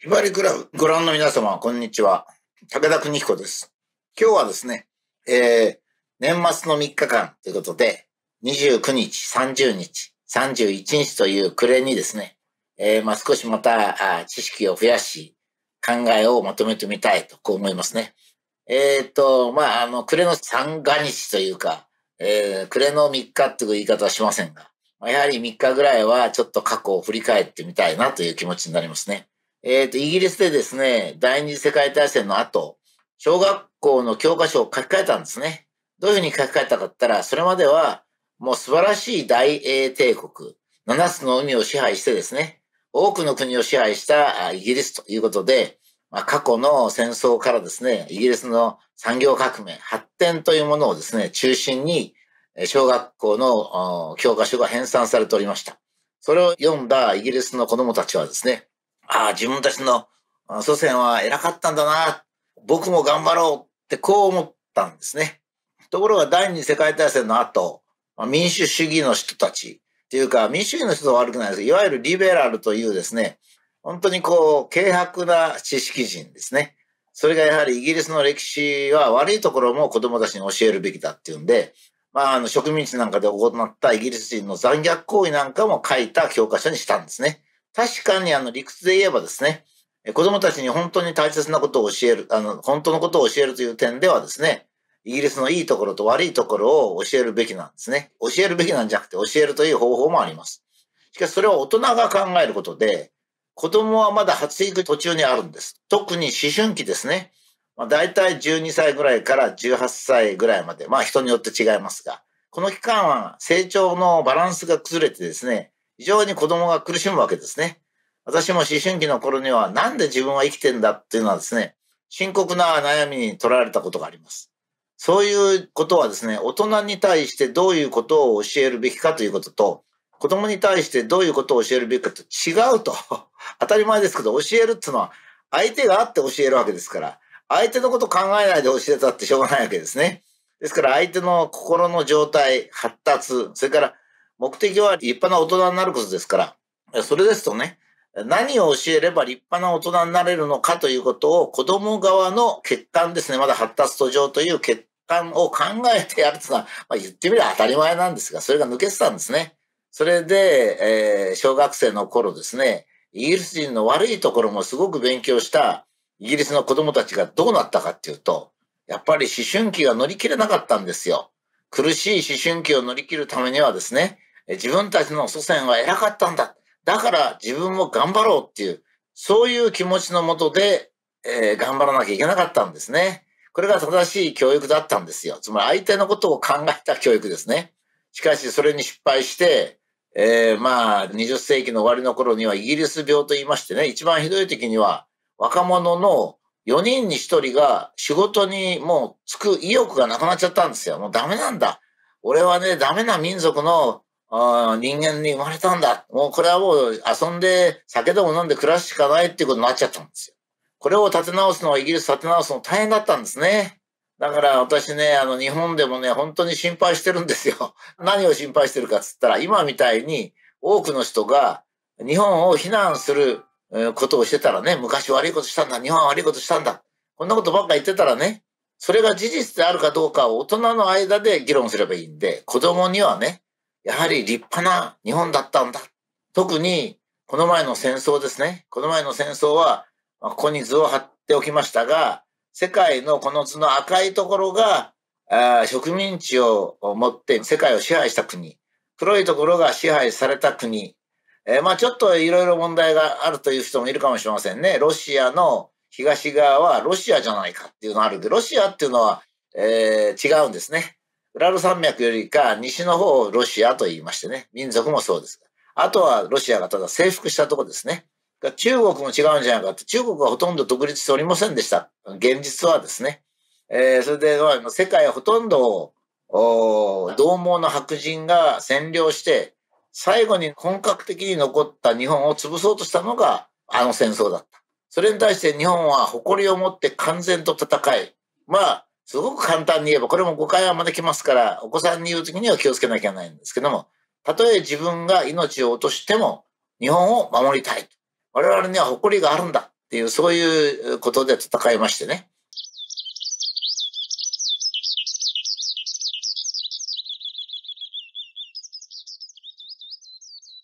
ひばりクラブ、ご覧の皆様、こんにちは。武田邦彦です。今日はですね、えー、年末の3日間ということで、29日、30日、31日という暮れにですね、えー、まあ、少しまた知識を増やし、考えをまとめてみたいと、こう思いますね。えっ、ー、と、まあ、あの、暮れの三が日というか、えー、暮れの3日っていう言い方はしませんが、やはり3日ぐらいはちょっと過去を振り返ってみたいなという気持ちになりますね。えっ、ー、と、イギリスでですね、第二次世界大戦の後、小学校の教科書を書き換えたんですね。どういうふうに書き換えたかったら、それまでは、もう素晴らしい大英帝国、7つの海を支配してですね、多くの国を支配したイギリスということで、まあ、過去の戦争からですね、イギリスの産業革命、発展というものをですね、中心に、小学校の教科書が編纂されておりました。それを読んだイギリスの子供たちはですね、ああ、自分たちの祖先は偉かったんだな、僕も頑張ろうってこう思ったんですね。ところが第二次世界大戦の後、民主主義の人たち、っていうか、民主主義の人は悪くないですいわゆるリベラルというですね、本当にこう、軽薄な知識人ですね。それがやはりイギリスの歴史は悪いところも子供たちに教えるべきだっていうんで、まあ、あの植民地なんかで行ったイギリス人の残虐行為なんかも書いた教科書にしたんですね。確かにあの理屈で言えばですね、子供たちに本当に大切なことを教える、あの、本当のことを教えるという点ではですね、イギリスのいいところと悪いところを教えるべきなんですね。教えるべきなんじゃなくて教えるという方法もあります。しかしそれは大人が考えることで、子供はまだ発育途中にあるんです。特に思春期ですね。まあ、大体12歳ぐらいから18歳ぐらいまで、まあ人によって違いますが、この期間は成長のバランスが崩れてですね、非常に子供が苦しむわけですね。私も思春期の頃にはなんで自分は生きてんだっていうのはですね、深刻な悩みに取られたことがあります。そういうことはですね、大人に対してどういうことを教えるべきかということと、子供に対してどういうことを教えるべきかと違うと。当たり前ですけど、教えるっていうのは相手があって教えるわけですから、相手のこと考えないで教えたってしょうがないわけですね。ですから相手の心の状態、発達、それから目的は立派な大人になることですから、それですとね、何を教えれば立派な大人になれるのかということを子供側の欠陥ですね、まだ発達途上という欠陥を考えてやるというのは、まあ、言ってみれば当たり前なんですが、それが抜けてたんですね。それで、えー、小学生の頃ですね、イギリス人の悪いところもすごく勉強したイギリスの子供たちがどうなったかっていうと、やっぱり思春期が乗り切れなかったんですよ。苦しい思春期を乗り切るためにはですね、自分たちの祖先は偉かったんだ。だから自分も頑張ろうっていう、そういう気持ちのもとで、えー、頑張らなきゃいけなかったんですね。これが正しい教育だったんですよ。つまり相手のことを考えた教育ですね。しかしそれに失敗して、えー、まあ20世紀の終わりの頃にはイギリス病と言いましてね、一番ひどい時には若者の4人に1人が仕事にもうつく意欲がなくなっちゃったんですよ。もうダメなんだ。俺はね、ダメな民族のあ人間に生まれたんだ。もうこれはもう遊んで酒でも飲んで暮らすしかないっていうことになっちゃったんですよ。これを立て直すのはイギリス立て直すの大変だったんですね。だから私ね、あの日本でもね、本当に心配してるんですよ。何を心配してるかっつったら、今みたいに多くの人が日本を非難することをしてたらね、昔悪いことしたんだ、日本は悪いことしたんだ。こんなことばっか言ってたらね、それが事実であるかどうかを大人の間で議論すればいいんで、子供にはね、やはり立派な日本だったんだ。特に、この前の戦争ですね。この前の戦争は、ここに図を貼っておきましたが、世界のこの図の赤いところが、植民地を持って世界を支配した国。黒いところが支配された国。えー、まあちょっといろいろ問題があるという人もいるかもしれませんね。ロシアの東側はロシアじゃないかっていうのがあるんで、ロシアっていうのは、えー、違うんですね。ウラル山脈よりか西の方をロシアと言いましてね、民族もそうです。あとはロシアがただ征服したとこですね。中国も違うんじゃないかって、中国はほとんど独立しておりませんでした。現実はですね。えー、それで、世界はほとんどを、同盟の白人が占領して、最後に本格的に残った日本を潰そうとしたのが、あの戦争だった。それに対して日本は誇りを持って完全と戦い、まあ、すごく簡単に言えば、これも誤解は招きますから、お子さんに言うときには気をつけなきゃいけないんですけども、たとえ自分が命を落としても、日本を守りたい。我々には誇りがあるんだっていう、そういうことで戦いましてね。